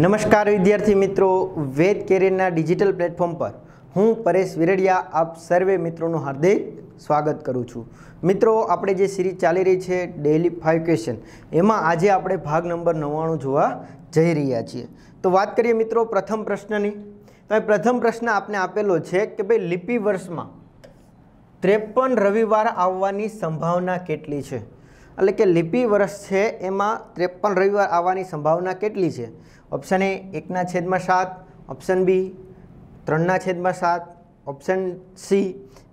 નમસ્કાર વિદ્યાર્થી મિત્રો વેદ કેરિયરના ડિજિટલ પ્લેટફોર્મ પર હું પરેશ વિરડિયા આપ સર્વે મિત્રોનું હાર્દિક સ્વાગત કરું છું મિત્રો આપણે જે સિરીઝ ચાલી રહી છે ડેલી ફાઇવ ક્વેશ્ચન એમાં આજે આપણે ભાગ નંબર નવ્વાણું જોવા જઈ રહ્યા છીએ તો વાત કરીએ મિત્રો પ્રથમ પ્રશ્નની તો પ્રથમ પ્રશ્ન આપને આપેલો છે કે ભાઈ લિપિ વર્ષમાં ત્રેપન રવિવાર આવવાની સંભાવના કેટલી છે એટલે કે લિપિ વર્ષ છે એમાં ત્રેપન રવિવાર આવવાની સંભાવના કેટલી છે ઓપ્શન એ એકના છેદમાં સાત ઓપ્શન બી ત્રણના છેદમાં સાત ઓપ્શન સી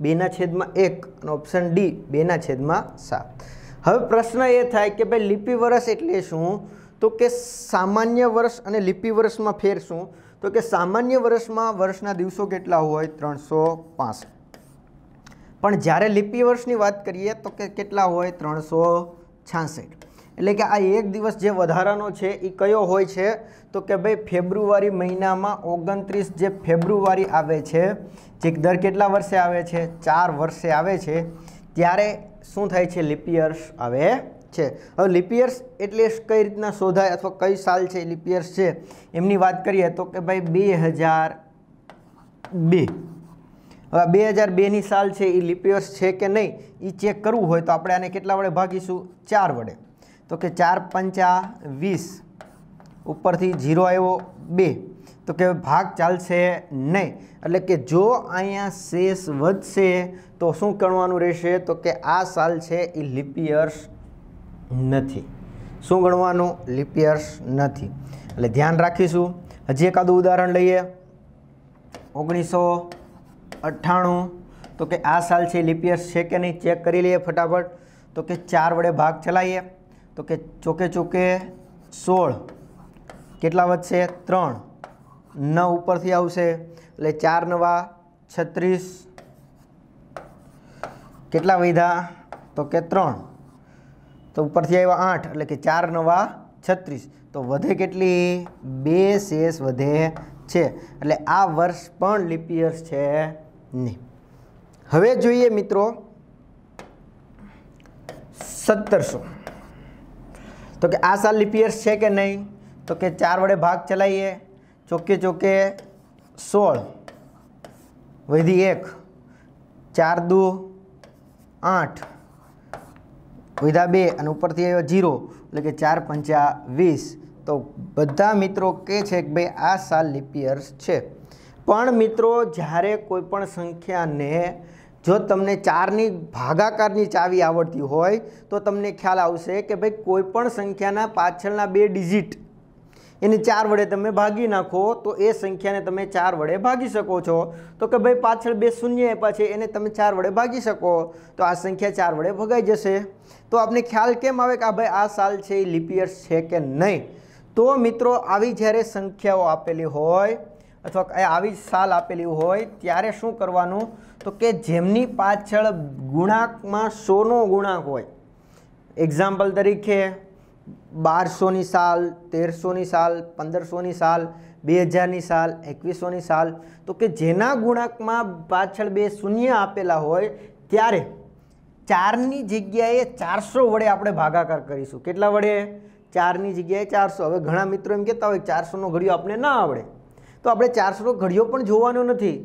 બેના છેદમાં એક અને ઓપ્શન ડી બેના છેદમાં સાત હવે પ્રશ્ન એ થાય કે ભાઈ લિપિ વર્ષ એટલે શું તો કે સામાન્ય વર્ષ અને લિપિ વર્ષમાં ફેર શું તો કે સામાન્ય વર્ષમાં વર્ષના દિવસો કેટલા હોય ત્રણસો પણ જ્યારે લિપિ વર્ષની વાત કરીએ તો કે કેટલા હોય ત્રણસો છાસઠ એટલે કે આ એક દિવસ જે વધારાનો છે એ કયો હોય છે તો કે ભાઈ ફેબ્રુઆરી મહિનામાં ઓગણત્રીસ જે ફેબ્રુઆરી આવે છે જે દર કેટલા વર્ષે આવે છે ચાર વર્ષે આવે છે ત્યારે શું થાય છે લિપિયર્સ આવે છે હવે લિપિયર્સ એટલે કઈ રીતના શોધાય અથવા કઈ સાલ છે લિપિયર્સ છે એમની વાત કરીએ તો કે ભાઈ બે હજાર બે હવે બે હજાર બેની સાલ છે એ લિપિયર્સ છે કે નહીં એ ચેક કરવું હોય તો આપણે આને કેટલા વડે ભાગીશું ચાર વડે તો કે ચાર પંચા વીસ ઉપરથી જીરો આવ્યો બે તો કે ભાગ ચાલશે નહીં એટલે કે જો અહીંયા શેષ વધશે તો શું ગણવાનું રહેશે તો કે આ સાલ છે એ લિપિયર્સ નથી શું ગણવાનું લિપિયર્સ નથી એટલે ધ્યાન રાખીશું હજી એકાદું ઉદાહરણ લઈએ ઓગણીસો અઠ્ઠાણું તો કે આ સાલ છે લિપિયર્સ છે કે નહીં ચેક કરી લઈએ ફટાફટ તો કે ચાર વડે ભાગ ચલાવીએ તો કે ચોકે ચોકે સોળ કેટલા વધશે ત્રણ ન ઉપરથી આવશે એટલે ચાર નવા છત્રીસ કેટલા વધ્યા તો કે ત્રણ તો ઉપરથી આવ્યા આઠ એટલે કે ચાર નવા છત્રીસ તો વધે કેટલી બે શેષ વધે છે એટલે આ વર્ષ પણ લિપિયર્સ છે નહીં હવે જોઈએ મિત્રો સત્તરસો તો કે આ સાલ લિપિયર્સ છે કે નહીં તો કે ચાર વડે ભાગ ચલાવીએ ચોકે ચોકે સોળ વધી એક ચાર દુ આઠ વિધા બે અને ઉપરથી આવ્યો જીરો એટલે કે ચાર પંચા વીસ તો બધા મિત્રો કહે છે કે ભાઈ આ સાલ લિપિયર્સ છે પણ મિત્રો જ્યારે કોઈપણ સંખ્યાને જો તમને ચારની ભાગાકારની ચાવી આવડતી હોય તો તમને ખ્યાલ આવશે કે ભાઈ કોઈપણ સંખ્યાના પાછળના બે ડિજિટ એને ચાર વડે તમે ભાગી નાખો તો એ સંખ્યાને તમે ચાર વડે ભાગી શકો છો તો કે ભાઈ પાછળ બે શૂન્ય આપ્યા છે એને તમે ચાર વડે ભાગી શકો તો આ સંખ્યા ચાર વડે ભગાઈ જશે તો આપને ખ્યાલ કેમ આવે કે આ ભાઈ આ સાલ છે એ લિપિયર્સ છે કે નહીં તો મિત્રો આવી જ્યારે સંખ્યાઓ આપેલી હોય અથવા આવી સાલ આપેલી હોય ત્યારે શું કરવાનું તો કે જેમની પાછળ ગુણાંકમાં સોનો ગુણાંક હોય એક્ઝામ્પલ તરીકે બારસોની સાલ તેરસોની સાલ પંદરસોની સાલ બે હજારની સાલ એકવીસોની સાલ તો કે જેના ગુણાંકમાં પાછળ બે શૂન્ય આપેલા હોય ત્યારે ચારની જગ્યાએ ચારસો વડે આપણે ભાગાકાર કરીશું કેટલા વડે ચારની જગ્યાએ ચારસો હવે ઘણા મિત્રો એમ કહેતા હોય ચારસોનો ઘડિયો આપણે ના આવડે તો આપણે ચારસોનો ઘડિયો પણ જોવાનો નથી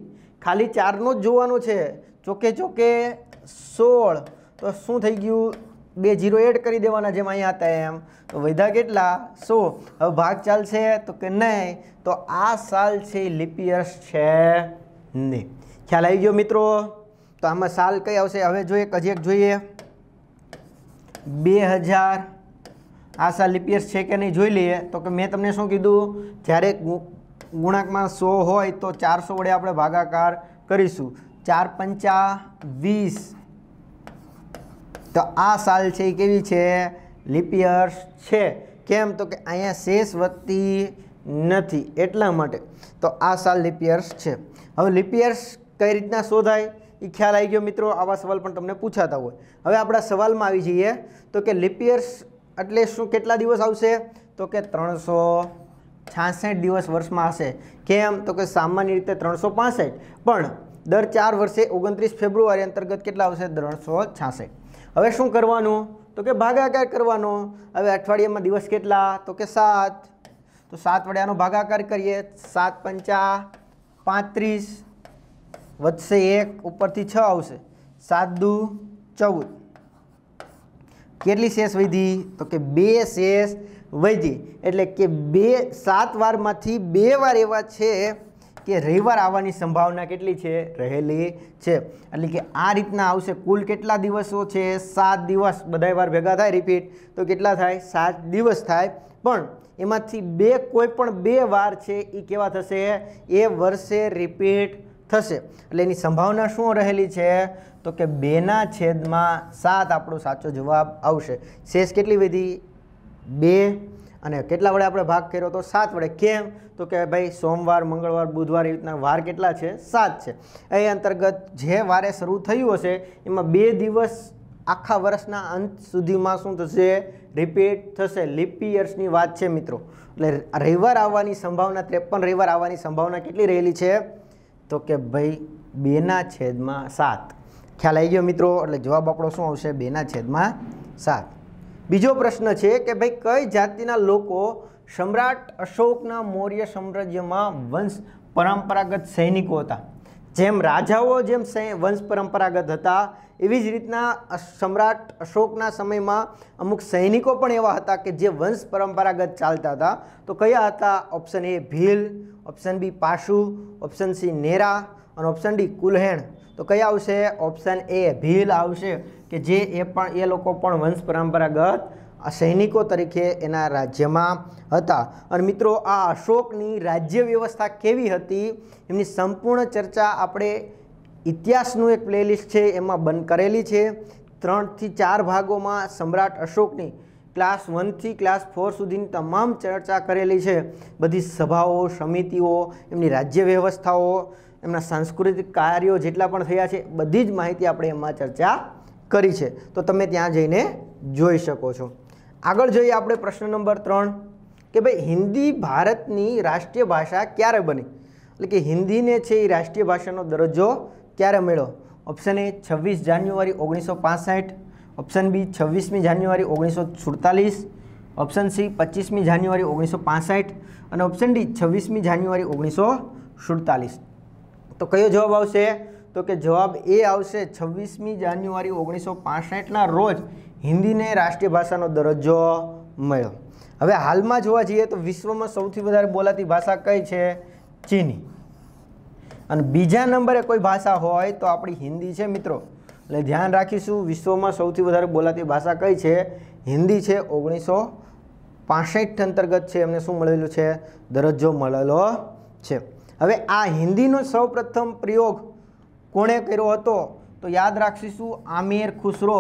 ખાલી ચારનો જ જોવાનો છે ચોકે ચોકે સોળ તો શું થઈ ગયું બે જીરો એડ કરી દેવાના જેમ અહીંયા હતા એમ તો વધ્યા કેટલા સો હવે ભાગ ચાલશે તો કે નહીં તો આ સાલ છે એ લિપિયર્સ છે નહીં ખ્યાલ આવી ગયો મિત્રો તો આમાં સાલ કઈ આવશે હવે જોઈએ હજી એક જોઈએ બે હજાર આ સાલ લિપિયર્સ છે કે નહીં જોઈ લઈએ તો કે મેં તમને શું કીધું જ્યારે ગુણાંકમાં સો હોય તો ચારસો વડે આપણે ભાગાકાર કરીશું ચાર પંચા વીસ તો આ સાલ છે એ કેવી છે લિપિયર્સ છે કેમ તો કે અહીંયા શેષ વધતી નથી એટલા માટે તો આ સાલ લિપિયર્સ છે હવે લિપિયર્સ કઈ રીતના શોધાય એ ખ્યાલ આવી ગયો મિત્રો આવા સવાલ પણ તમને પૂછાતા હોય હવે આપણા સવાલમાં આવી જઈએ તો કે લિપિયર્સ એટલે શું કેટલા દિવસ આવશે તો કે ત્રણસો છાસઠ દિવસ વર્ષમાં હશે કેમ તો કે સામાન્ય રીતે ત્રણસો પણ દર ચાર વર્ષે ઓગણત્રીસ ફેબ્રુઆરી અંતર્ગત કેટલા આવશે ત્રણસો હવે શું કરવાનું તો કે ભાગાકાર કરવાનો હવે અઠવાડિયામાં દિવસ કેટલા તો કે સાત તો સાત વડે ભાગાકાર કરીએ સાત પંચા પાંત્રીસ વધશે એક ઉપરથી છ આવશે સાત દુ ચૌદ કેટલી શેષ વિધિ તો કે બે શેષ વધી એટલે કે બે સાત વારમાંથી બે વાર એવા છે કે રવિવાર આવવાની સંભાવના કેટલી છે રહેલી છે એટલે કે આ રીતના આવશે કુલ કેટલા દિવસો છે સાત દિવસ બધાય વાર ભેગા થાય રિપીટ તો કેટલા થાય સાત દિવસ થાય પણ એમાંથી બે કોઈ પણ બે વાર છે એ કેવા થશે એ વર્ષે રિપીટ થશે એટલે એની સંભાવના શું રહેલી છે તો કે બેના છેદમાં સાત આપણો સાચો જવાબ આવશે શેષ કેટલી વધી બે અને કેટલા વડે આપણે ભાગ કર્યો તો સાત વડે કેમ તો કે ભાઈ સોમવાર મંગળવાર બુધવાર એવી રીતના વાર કેટલા છે સાત છે એ અંતર્ગત જે વારે શરૂ થયું હશે એમાં બે દિવસ આખા વર્ષના અંત સુધીમાં શું થશે રિપીટ થશે લિપિયર્સની વાત છે મિત્રો એટલે રવિવાર આવવાની સંભાવના ત્રેપન રવિવાર આવવાની સંભાવના કેટલી રહેલી છે તો કે ભાઈ બેના છેદમાં સાત ખ્યાલ આવી ગયો મિત્રો એટલે જવાબ આપણો શું આવશે બેના છેદમાં સાત બીજો પ્રશ્ન છે કે ભાઈ કઈ જાતિના લોકો સમ્રાટ અશોકના મૌર્ય સામ્રાજ્યમાં વંશ પરંપરાગત સૈનિકો હતા જેમ રાજાઓ જેમ વંશ પરંપરાગત હતા એવી જ રીતના સમ્રાટ અશોકના સમયમાં અમુક સૈનિકો પણ એવા હતા કે જે વંશ પરંપરાગત ચાલતા હતા તો કયા હતા option A Bhil option B પાશુ ઓપ્શન સી નેરા અને ઓપ્શન ડી કુલહેણ તો કઈ આવશે ઓપ્શન એ ભીલ આવશે કે જે એ પણ એ લોકો પણ વંશ પરંપરાગત સૈનિકો તરીકે એના રાજ્યમાં હતા અને મિત્રો આ અશોકની રાજ્ય વ્યવસ્થા કેવી હતી એમની સંપૂર્ણ ચર્ચા આપણે ઇતિહાસનું એક પ્લેલિસ્ટ છે એમાં બંધ કરેલી છે ત્રણથી ચાર ભાગોમાં સમ્રાટ અશોકની ક્લાસ વનથી ક્લાસ ફોર સુધીની તમામ ચર્ચા કરેલી છે બધી સભાઓ સમિતિઓ એમની રાજ્ય વ્યવસ્થાઓ એમના સાંસ્કૃતિક કાર્યો જેટલા પણ થયા છે બધી જ માહિતી આપણે એમાં ચર્ચા કરી છે તો તમે ત્યાં જઈને જોઈ શકો છો આગળ જોઈએ આપણે પ્રશ્ન નંબર ત્રણ કે ભાઈ હિન્દી ભારતની રાષ્ટ્રીય ભાષા ક્યારે બની એટલે કે હિન્દીને છે એ રાષ્ટ્રીય ભાષાનો દરજ્જો ક્યારે મળ્યો ઓપ્શન એ છવ્વીસ જાન્યુઆરી ઓગણીસો પાસઠ ઓપ્શન બી છવ્વીસમી જાન્યુઆરી ઓગણીસો સુડતાલીસ ઓપ્શન સી પચીસમી જાન્યુઆરી ઓગણીસો પાસઠ અને ઓપ્શન ડી છવ્વીસમી જાન્યુઆરી ઓગણીસો સુડતાલીસ તો કયો જવાબ આવશે તો કે જવાબ એ આવશે છવ્વીસમી જાન્યુઆરી ઓગણીસો પાસઠના રોજ હિન્દીને રાષ્ટ્રીય ભાષાનો દરજ્જો મળ્યો હવે હાલમાં જોવા જઈએ તો વિશ્વમાં સૌથી વધારે બોલાતી ભાષા કઈ છે ચીની અને બીજા નંબરે કોઈ ભાષા હોય તો આપણી હિન્દી છે મિત્રો એટલે ધ્યાન રાખીશું વિશ્વમાં સૌથી વધારે બોલાતી ભાષા કઈ છે હિન્દી છે ઓગણીસો પાસઠ અંતર્ગત છે એમને શું મળેલું છે દરજ્જો મળેલો છે હવે આ હિન્દીનો સૌપ્રથમ પ્રયોગ કોણે કર્યો હતો તો યાદ રાખીશું આમિર ખુસરો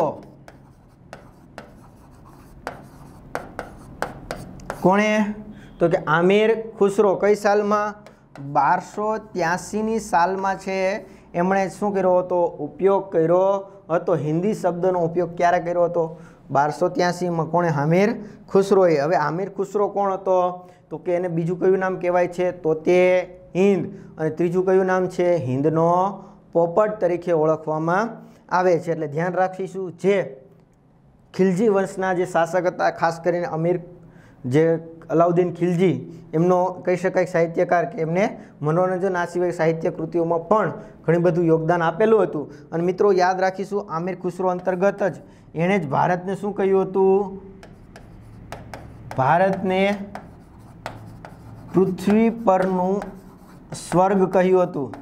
કોણે તો કે આમિર ખુસરો કઈ સાલમાં બારસો ત્યાસીની સાલમાં છે એમણે શું કર્યો હતો ઉપયોગ કર્યો હતો હિન્દી શબ્દનો ઉપયોગ ક્યારે કર્યો હતો બારસો ત્યાસીમાં કોણે આમિર ખુસરોએ હવે આમિર ખુસરો કોણ હતો તો કે એને બીજું કયું નામ કહેવાય છે તો તે હિન્દ અને ત્રીજું કયું નામ છે હિન્દનો પોપટ તરીકે ઓળખવામાં આવે છે એટલે ધ્યાન રાખીશું જે ખિલજી વંશના જે શાસક હતા ખાસ કરીને અમીર જે અલાઉદ્દીન ખિલજી એમનો કહી શકાય સાહિત્યકાર કે એમને મનોરંજન આ સિવાય સાહિત્ય કૃતિઓમાં પણ ઘણું બધું યોગદાન આપેલું હતું અને મિત્રો યાદ રાખીશું આમિર ખુસરો અંતર્ગત જ એણે જ ભારતને શું કહ્યું હતું ભારતને પૃથ્વી પરનું સ્વર્ગ કહ્યું હતું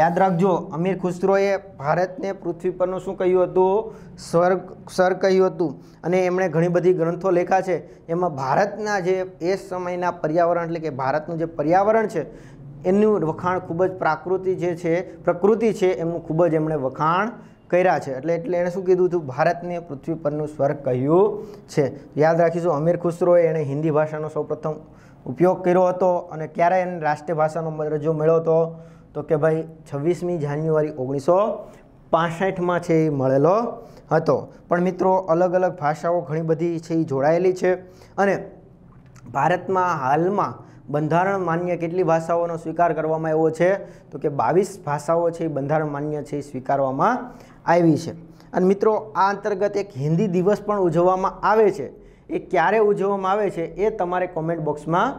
યાદ રાખજો અમીર ખુસરોએ ભારતને પૃથ્વી પરનું શું કહ્યું હતું સ્વર્ગ સર કહ્યું હતું અને એમણે ઘણી બધી ગ્રંથો લેખા છે એમાં ભારતના જે એ સમયના પર્યાવરણ એટલે કે ભારતનું જે પર્યાવરણ છે એનું વખાણ ખૂબ જ પ્રાકૃતિ જે છે પ્રકૃતિ છે એમનું ખૂબ જ એમણે વખાણ કર્યા છે એટલે એટલે એણે શું કીધું હતું ભારતને પૃથ્વી પરનું સ્વર્ગ કહ્યું છે યાદ રાખીશું અમીર ખુસરોએ એણે હિન્દી ભાષાનો સૌપ્રથમ ઉપયોગ કર્યો હતો અને ક્યારે એને રાષ્ટ્રીય ભાષાનો દરજ્જો મળ્યો હતો તો કે ભાઈ છવ્વીસમી જાન્યુઆરી ઓગણીસો પાસઠમાં છે એ મળેલો હતો પણ મિત્રો અલગ અલગ ભાષાઓ ઘણી બધી છે એ જોડાયેલી છે અને ભારતમાં હાલમાં બંધારણ માન્ય કેટલી ભાષાઓનો સ્વીકાર કરવામાં આવ્યો છે તો કે બાવીસ ભાષાઓ છે એ બંધારણ માન્ય છે એ સ્વીકારવામાં આવી છે અને મિત્રો આ અંતર્ગત એક હિન્દી દિવસ પણ ઉજવવામાં આવે છે એ ક્યારે ઉજવવામાં આવે છે એ તમારે કોમેન્ટ બોક્સમાં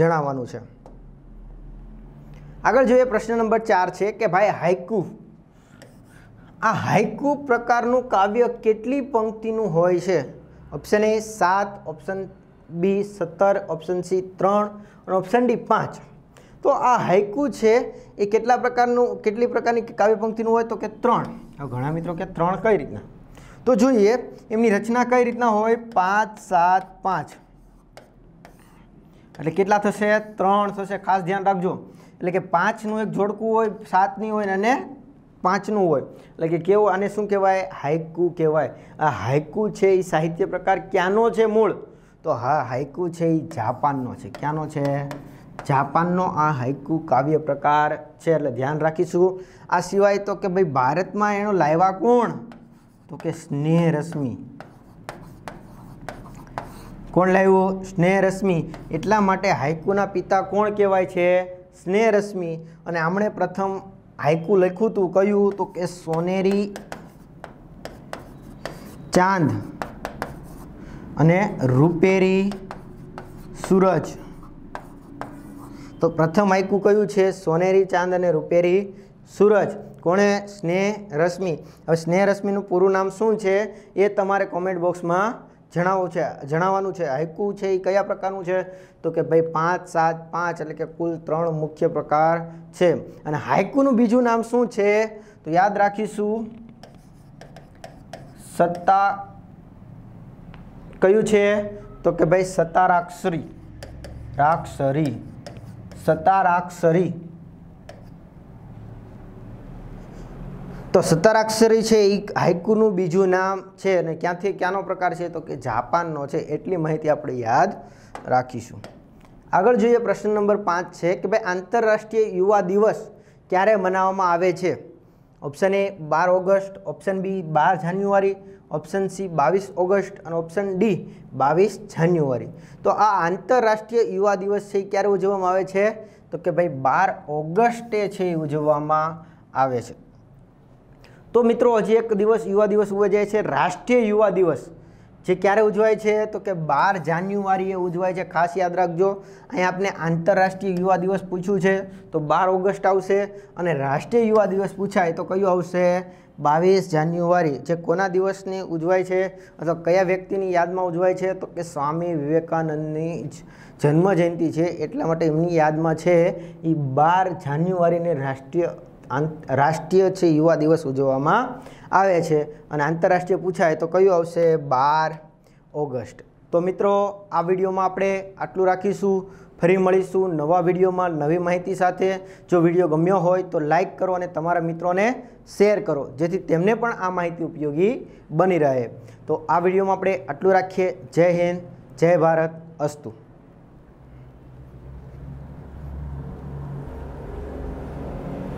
જણાવવાનું છે આગળ જોઈએ પ્રશ્ન નંબર ચાર છે કે ભાઈ હાઇકુ આ હાઇકુ પ્રકારનું કાવ્ય કેટલી પંક્તિનું હોય છે ઓપ્શન એ સાત ઓપ્શન બી સત્તર ઓપ્શન સી ત્રણ અને ઓપ્શન ડી પાંચ તો આ હાઇકુ છે એ કેટલા પ્રકારનું કેટલી પ્રકારની કાવ્ય પંક્તિનું હોય તો કે ત્રણ ઘણા મિત્રો કે ત્રણ કઈ રીતના તો જોઈએ એમની રચના કઈ રીતના હોય પાંચ સાત પાંચ એટલે કેટલા થશે ત્રણ થશે ખાસ ધ્યાન રાખજો એટલે કે પાંચનું એક જોડકું હોય સાતની હોય અને પાંચનું હોય એટલે કે કેવું આને શું કહેવાય હાઇકુ કહેવાય આ હાઇકુ છે એ સાહિત્ય પ્રકાર ક્યાંનો છે મૂળ તો હા હાઇકુ છે એ જાપાનનો છે ક્યાંનો છે જાપાનનો આ હાઇકુ કાવ્ય પ્રકાર છે એટલે ધ્યાન રાખીશું આ સિવાય તો કે ભાઈ ભારતમાં એનો લાવ્યા કોણ તો કે સ્નેહ રશ્મિ કોણ લાવ્યો સ્નેહ રશ્મિ એટલા માટે હાઇકુના પિતા કોણ કહેવાય છે સ્નેહ રશ્મિ અને આમણે પ્રથમ હાઇકુ લખ્યું હતું કયું તો કે સોનેરી ચાંદ અને રૂપેરી સૂરજ તો પ્રથમ હાઇકુ કયું છે સોનેરી ચાંદ અને રૂપેરી સૂરજ કોણે સ્નેહ રશ્મિ હવે સ્નેહ રશ્મિનું પૂરું નામ શું છે એ તમારે કોમેન્ટ બોક્સમાં જણાવવું છે જણાવવાનું છે હાઇકુ છે એ કયા પ્રકારનું છે તો કે ભાઈ પાંચ સાત પાંચ એટલે કે કુલ ત્રણ મુખ્ય પ્રકાર છે અને હાઇકુનું બીજું નામ શું છે તો યાદ રાખીશું સત્તા કયું છે તો કે ભાઈ સતારાક્ષરી રાક્ષરી સતારાક્ષરી તો સત્તરાક્ષરી છે એ હાઇકુનું બીજું નામ છે અને ક્યાંથી ક્યાંનો પ્રકાર છે તો કે જાપાનનો છે એટલી માહિતી આપણે યાદ રાખીશું આગળ જોઈએ પ્રશ્ન નંબર પાંચ છે કે ભાઈ આંતરરાષ્ટ્રીય યુવા દિવસ ક્યારે મનાવવામાં આવે છે ઓપ્શન એ બાર ઓગસ્ટ ઓપ્શન બી બાર જાન્યુઆરી ઓપ્શન સી બાવીસ ઓગસ્ટ અને ઓપ્શન ડી બાવીસ જાન્યુઆરી તો આ આંતરરાષ્ટ્રીય યુવા દિવસ છે ક્યારે ઉજવવામાં આવે છે તો કે ભાઈ બાર ઓગસ્ટે છે એ ઉજવવામાં આવે છે તો મિત્રો હજી એક દિવસ યુવા દિવસ ઉજવાય છે રાષ્ટ્રીય યુવા દિવસ જે ક્યારે ઉજવાય છે તો કે બાર જાન્યુઆરીએ ઉજવાય છે ખાસ યાદ રાખજો અહીંયા આપણે આંતરરાષ્ટ્રીય યુવા દિવસ પૂછ્યું છે તો બાર ઓગસ્ટ આવશે અને રાષ્ટ્રીય યુવા દિવસ પૂછાય તો કયું આવશે બાવીસ જાન્યુઆરી જે કોના દિવસની ઉજવાય છે અથવા કયા વ્યક્તિની યાદમાં ઉજવાય છે તો કે સ્વામી વિવેકાનંદની જન્મજયંતિ છે એટલા માટે એમની યાદમાં છે એ બાર જાન્યુઆરીને રાષ્ટ્રીય રાષ્ટ્રીય છે યુવા દિવસ ઉજવવામાં આવે છે અને આંતરરાષ્ટ્રીય પૂછાય તો કયું આવશે બાર ઓગસ્ટ તો મિત્રો આ વિડીયોમાં આપણે આટલું રાખીશું ફરી મળીશું નવા વિડીયોમાં નવી માહિતી સાથે જો વિડીયો ગમ્યો હોય તો લાઈક કરો અને તમારા મિત્રોને શેર કરો જેથી તેમને પણ આ માહિતી ઉપયોગી બની રહે તો આ વિડીયોમાં આપણે આટલું રાખીએ જય હિન્દ જય ભારત અસ્તુ